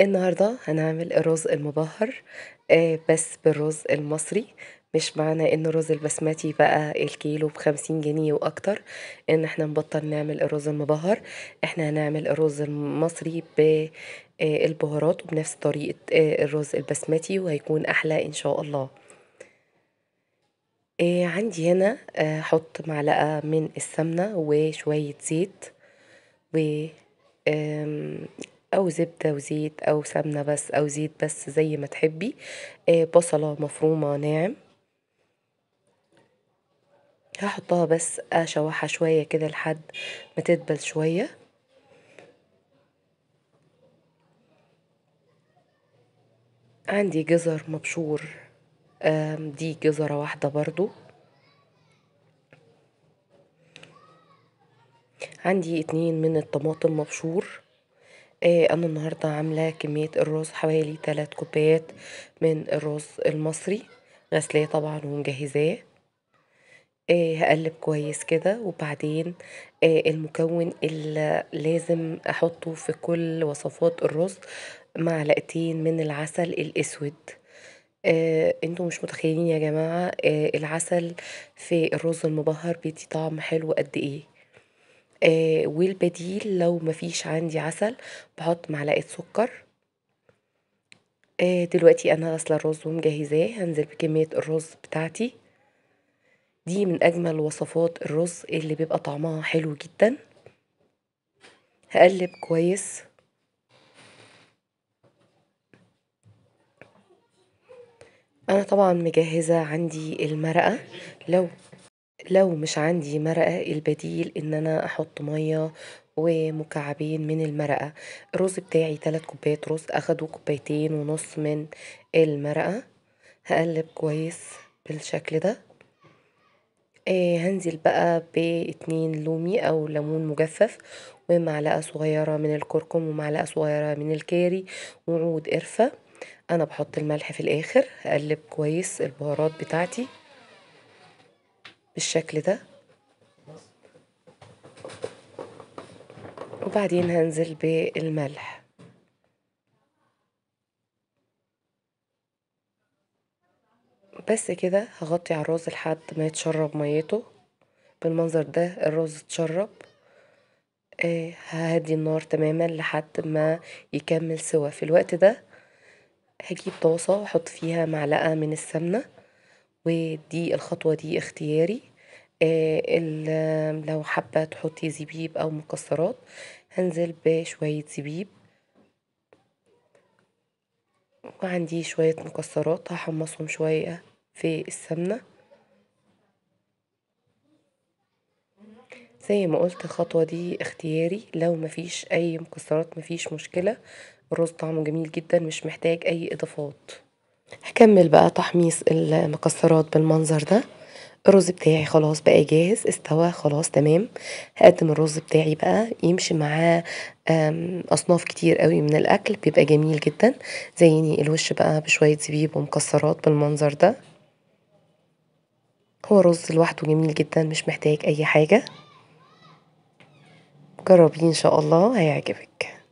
النهاردة هنعمل الرز المبهر آه، بس بالرز المصري مش معنى ان الرز البسمتي بقى الكيلو بخمسين جنيه واكتر ان احنا نبطل نعمل الرز المبهر احنا هنعمل الرز المصري بالبهارات آه، وبنفس طريقة آه، الرز البسمتي وهيكون احلى ان شاء الله عندي هنا حط معلقة من السمنة وشوية زيت و او زبدة وزيت او سمنة بس او زيت بس زي ما تحبي آه، بصلة مفرومة ناعم هحطها بس اشوحها شوية كده لحد ما تدبل شوية عندي جزر مبشور دي جزرة واحدة برضو عندي اتنين من الطماطم مبشور آه أنا النهاردة عاملة كمية الرز حوالي تلات كوبايات من الرز المصري غسلاه طبعا ومجهزاه آه هقلب كويس كده وبعدين آه المكون اللي لازم أحطه في كل وصفات الرز معلقتين من العسل الأسود آه انتوا مش متخيلين يا جماعة آه العسل في الرز المبهر بيدي طعم حلو قد ايه آآ آه، والبديل لو ما فيش عندي عسل بحط معلقة سكر. آه، دلوقتي أنا غسله الرز ومجهزاه هنزل بكمية الرز بتاعتي، دي من أجمل وصفات الرز اللي بيبقى طعمها حلو جدًا. هقلب كويس. أنا طبعًا مجهزة عندي المرقة لو لو مش عندي مرقة البديل ان انا احط مية ومكعبين من المرقة الرز بتاعي تلات كوبايات رز اخدوا كوبايتين ونص من المرقة هقلب كويس بالشكل ده إيه هنزل بقى باتنين لومي او ليمون مجفف ومعلقة صغيرة من الكركم ومعلقة صغيرة من الكاري وعود قرفة انا بحط الملح في الاخر هقلب كويس البهارات بتاعتي بالشكل ده وبعدين هنزل بالملح بس كده هغطي على الرز لحد ما يتشرب ميته بالمنظر ده الرز اتشرب آه، ههدي النار تماما لحد ما يكمل سوا في الوقت ده هجيب طاسة واحط فيها معلقة من السمنة ودي الخطوة دي اختياري آه، لو حابة تحطي زبيب أو مكسرات هنزل بشوية زبيب وعندي شوية مكسرات هحمصهم شوية في السمنة زي ما قلت الخطوة دي اختياري لو مفيش أي مكسرات مفيش مشكلة الرز طعمه جميل جدا مش محتاج أي إضافات هكمّل بقى تحميص المكسّرات بالمنظر ده، الرز بتاعي خلاص بقى جاهز استوى خلاص تمام، هقدم الرز بتاعي بقى يمشي معاه أصناف كتير أوي من الأكل بيبقى جميل جدًا، زيّني الوش بقى بشوية زبيب ومكسّرات بالمنظر ده، هو رز لوحده جميل جدًا مش محتاج أي حاجة، جرّبيه إن شاء الله هيعجبِك.